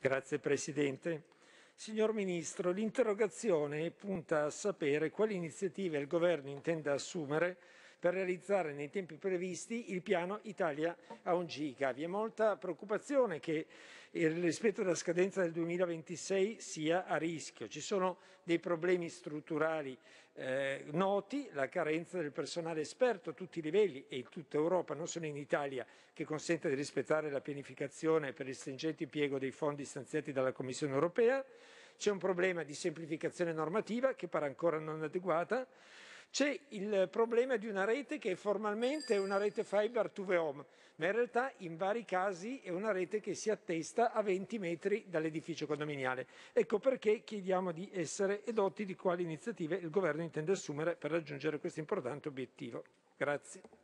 Grazie Presidente. Signor Ministro, l'interrogazione punta a sapere quali iniziative il Governo intende assumere per realizzare nei tempi previsti il piano Italia a 1 giga. Vi è molta preoccupazione che il rispetto della scadenza del 2026 sia a rischio. Ci sono dei problemi strutturali eh, noti, la carenza del personale esperto a tutti i livelli e in tutta Europa, non solo in Italia, che consente di rispettare la pianificazione per il stringente impiego dei fondi stanziati dalla Commissione europea. C'è un problema di semplificazione normativa che pare ancora non adeguata c'è il problema di una rete che formalmente è una rete fiber to the home, ma in realtà in vari casi è una rete che si attesta a 20 metri dall'edificio condominiale. Ecco perché chiediamo di essere edotti di quali iniziative il Governo intende assumere per raggiungere questo importante obiettivo. Grazie.